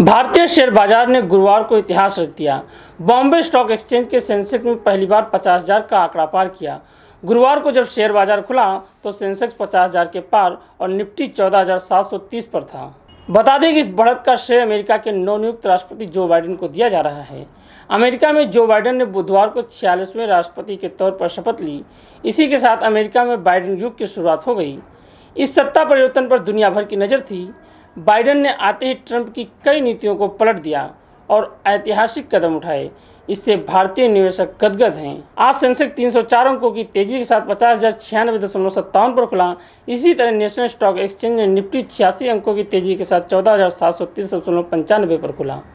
भारतीय शेयर बाजार ने गुरुवार को इतिहास रच दिया बॉम्बे स्टॉक एक्सचेंज के सेंसेक्स में पहली बार पचास हजार का आंकड़ा पार किया गुरुवार को जब शेयर बाजार खुला तो सेंसेक्स 50,000 के पार और निफ्टी चौदह हजार सात सौ तीस पर था बता दें कि इस बढ़त का श्रेय अमेरिका के नवनियुक्त राष्ट्रपति जो बाइडेन को दिया जा रहा है अमेरिका में जो बाइडेन ने बुधवार को छियालीसवें राष्ट्रपति के तौर पर शपथ ली इसी के साथ अमेरिका में बाइडेन युग की शुरुआत हो गई इस सत्ता परिवर्तन पर दुनिया भर की नज़र थी बाइडन ने आते ही ट्रंप की कई नीतियों को पलट दिया और ऐतिहासिक कदम उठाए इससे भारतीय निवेशक गदगद हैं आज सेंसेक्स चार अंकों की तेजी के साथ पचास हज़ार छियानवे दशमलव सत्तावन पर खुला इसी तरह नेशनल स्टॉक एक्सचेंज ने निफ्टी छियासी अंकों की तेजी के साथ चौदह हज़ार सात सौ तीस दशमलव पंचानवे पर खुला